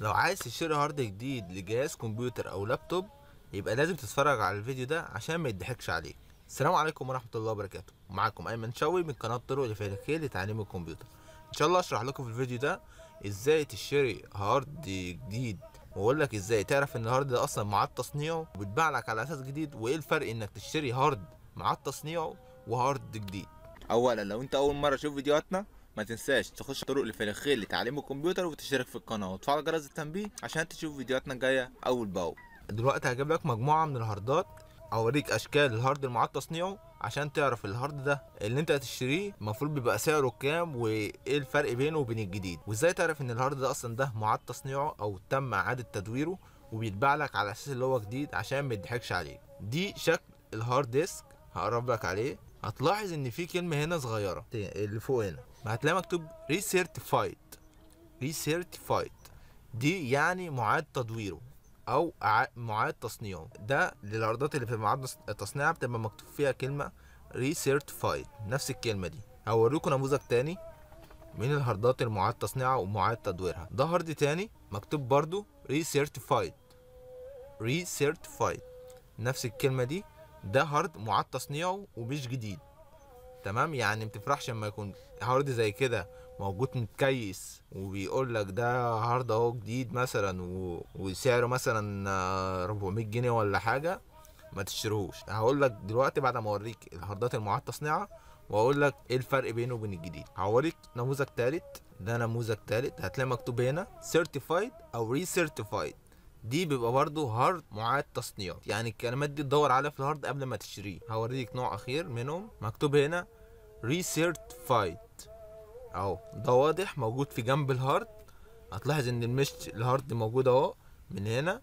لو عايز تشتري هارد جديد لجهاز كمبيوتر او لابتوب يبقى لازم تتفرج على الفيديو ده عشان ما يضحكش عليك السلام عليكم ورحمه الله وبركاته معاكم ايمن شوي من قناه طرق الفلكيه لتعليم الكمبيوتر ان شاء الله اشرح لكم في الفيديو ده ازاي تشتري هارد جديد واقول لك ازاي تعرف ان الهارد ده اصلا معاد تصنيعه وبيتباع لك على اساس جديد وايه الفرق انك تشتري هارد معاد تصنيعه وهارد جديد اولا لو انت اول مره تشوف فيديوهاتنا ما تنساش تخش طرق الفلاخيل لتعليم الكمبيوتر وتشترك في القناه وتفعل جرس التنبيه عشان تشوف فيديوهاتنا الجايه اول باول دلوقتي هجيب لك مجموعه من الهاردات اوريك اشكال الهارد المعاد تصنيعه عشان تعرف الهارد ده اللي انت هتشتريه المفروض بيبقى سعره كام وايه الفرق بينه وبين الجديد وازاي تعرف ان الهارد ده اصلا ده معاد تصنيعه او تم اعاده تدويره وبيتباع لك على اساس اللي هو جديد عشان ما يضحكش عليك دي شكل الهارد ديسك هقرب لك عليه هتلاحظ ان في كلمه هنا صغيره اللي فوق هنا هتلاقي مكتوب ريسيرتيفايد ريسيرتيفايد دي يعني معاد تدويره او معاد تصنيعه ده للعرضات اللي في معاد التصنيع بتبقى مكتوب فيها كلمه ريسيرتيفايد نفس الكلمه دي هوريكم نموذج تاني من الهاردات المعاد تصنيعها ومعاد تدويرها ده هارد تاني مكتوب برضو ريسيرتيفايد ريسيرتيفايد نفس الكلمه دي ده هارد معاد تصنيعه ومش جديد تمام يعني ما تفرحش لما يكون هارد زي كده موجود متكيس وبيقول لك ده هارد اهو جديد مثلا و... وسعره مثلا 400 آه، جنيه ولا حاجه ما تشتريهوش هقول لك دلوقتي بعد ما اوريك الهاردات المعاد تصنيعها واقول لك ايه الفرق بينه وبين الجديد هوريك نموذج ثالث ده نموذج ثالث هتلاقي مكتوب هنا سيرتيفايد او ري سيرتيفايد دي بيبقى برضه هارد معاد تصنيعات يعني الكلمات دي تدور عليها في الهارد قبل ما تشتريه هوريك نوع اخير منهم مكتوب هنا فايت اهو ده واضح موجود في جنب الهارد هتلاحظ ان المش الهارد موجود اهو من هنا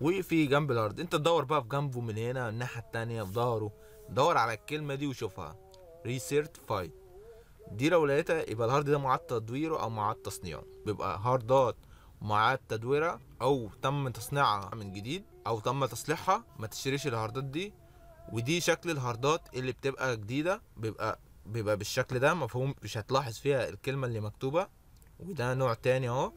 وفي جنب الهارد انت تدور بقى في جنبه من هنا الناحيه التانية في ظهره دور على الكلمه دي وشوفها فايت دي لو لقيتها يبقى الهارد ده معاد تدويره او معاد تصنيعه بيبقى هاردات معاد تدويرها أو تم تصنيعها من جديد أو تم تصليحها ما تشتريش الهاردات دي ودي شكل الهاردات اللي بتبقى جديدة بيبقى بيبقى بالشكل ده مفهوم مش هتلاحظ فيها الكلمة اللي مكتوبة وده نوع تاني اهو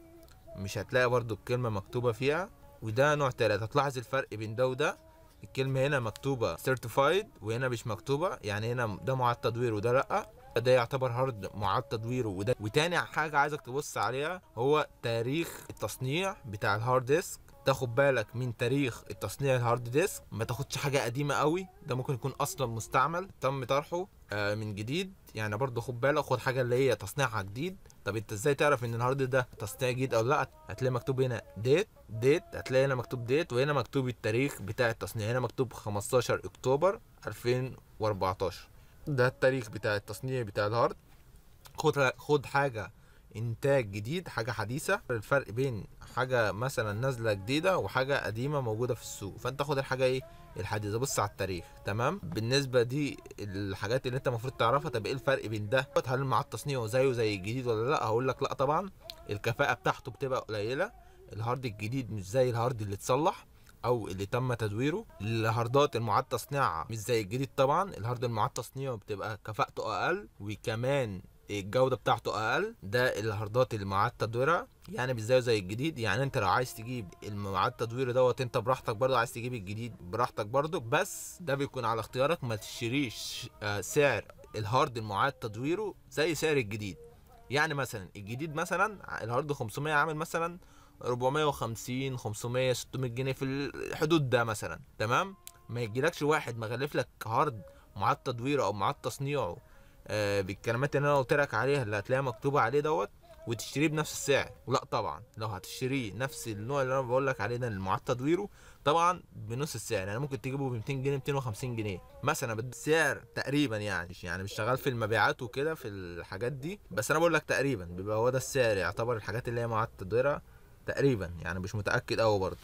مش هتلاقي برضو الكلمة مكتوبة فيها وده نوع تالت هتلاحظ الفرق بين ده وده الكلمة هنا مكتوبة certified وهنا مش مكتوبة يعني هنا ده معاد تدوير وده لأ فده يعتبر هارد معاد تدويره وده وتاني حاجه عايزك تبص عليها هو تاريخ التصنيع بتاع الهارد ديسك تاخد بالك من تاريخ التصنيع الهارد ديسك ما تاخدش حاجه قديمه قوي ده ممكن يكون اصلا مستعمل تم طرحه آه، من جديد يعني برضه خد بالك خد حاجه اللي هي تصنيعها جديد طب انت ازاي تعرف ان الهارد ده تصنيع جديد او لا هتلاقي مكتوب هنا ديت ديت هتلاقي هنا مكتوب ديت وهنا مكتوب التاريخ بتاع التصنيع هنا مكتوب 15 اكتوبر 2014 ده التاريخ بتاع التصنيع بتاع الهارد خد خد حاجه انتاج جديد حاجه حديثه الفرق بين حاجه مثلا نازله جديده وحاجه قديمه موجوده في السوق فانت خد الحاجه ايه الحديثه بص على التاريخ تمام بالنسبه دي الحاجات اللي انت المفروض تعرفها طب ايه الفرق بين ده هل مع التصنيع زيه زي الجديد ولا لا هقول لك لا طبعا الكفاءه بتاعته بتبقى قليله الهارد الجديد مش زي الهارد اللي اتصلح او اللي تم تدويره الهاردات المعاد تصنيعها مش زي الجديد طبعا الهارد المعاد تصنيعه بتبقى كفاءته اقل وكمان الجوده بتاعته اقل ده الهاردات اللي معاد تدويرها يعني مش زيه زي الجديد يعني انت لو عايز تجيب المعاد تدوير دوت انت براحتك برضه عايز تجيب الجديد براحتك برضه بس ده بيكون على اختيارك ما تشتريش آه، سعر الهارد المعاد تدويره زي سعر الجديد يعني مثلا الجديد مثلا الهارد 500 عامل مثلا 450 500 600 جنيه في الحدود ده مثلا تمام ما يجيلكش واحد مغلف لك هارد معاه تدويره او معاه تصنيعه آه بالكلمات اللي انا قلت لك عليها اللي هتلاقيها مكتوبه عليه دوت وتشتريه بنفس السعر لا طبعا لو هتشتريه نفس النوع اللي انا بقول لك عليه ده اللي معاه تدويره طبعا بنص السعر يعني ممكن تجيبه ب 200 جنيه 250 جنيه مثلا بالسعر تقريبا يعني يعني مش شغال في المبيعات وكده في الحاجات دي بس انا بقول لك تقريبا بيبقى هو ده السعر يعتبر الحاجات اللي هي معاه تدويرها تقريبا يعني مش متاكد قوي برضه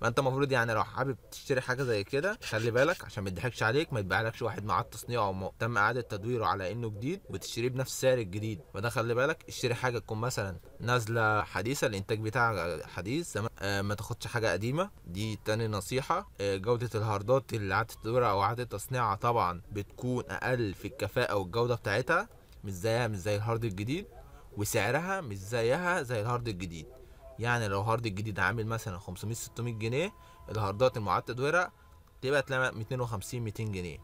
فانت المفروض يعني لو حابب تشتري حاجه زي كده خلي بالك عشان ما يضحكش عليك ما يتباعلكش واحد معاد تصنيعه او تم اعاده تدويره على انه جديد وتشتريه بنفس سعر الجديد فده خلي بالك اشتري حاجه تكون مثلا نازله حديثه الانتاج بتاعها حديث زمان آه ما تاخدش حاجه قديمه دي تاني نصيحه آه جوده الهاردات اللي اعاده تدويرها او اعاده تصنيعها طبعا بتكون اقل في الكفاءه والجوده بتاعتها مش زيها مش زي الهارد الجديد وسعرها مش زيها زي الهارد الجديد يعني لو هارد الجديد عامل مثلا 500 600 جنيه الهاردات المعدد ورق تبقى تلاقي 250 200 جنيه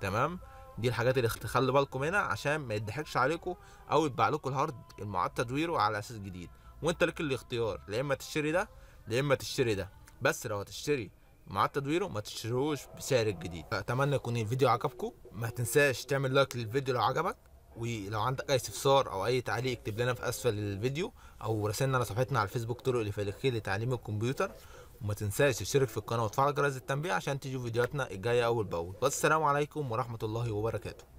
تمام دي الحاجات اللي خلي بالكم هنا عشان ما يضحكش عليكم او يتباع لكم الهارد المعتد ويرو على اساس جديد وانت لك الاختيار يا اما تشتري ده يا اما تشتري ده بس لو هتشتري مع تدويره ما تشتروش بسعر الجديد فاتمنى يكون الفيديو عجبكم ما تنساش تعمل لايك للفيديو لو عجبك ولو عندك اي استفسار او اي تعليق اكتب لنا في اسفل الفيديو او راسلنا على صفحتنا على الفيسبوك طرق لفلكيه لتعليم الكمبيوتر وما تنساش تشترك في القناه وتفعل جرس التنبيه عشان تشوف فيديوهاتنا الجايه اول باول والسلام عليكم ورحمه الله وبركاته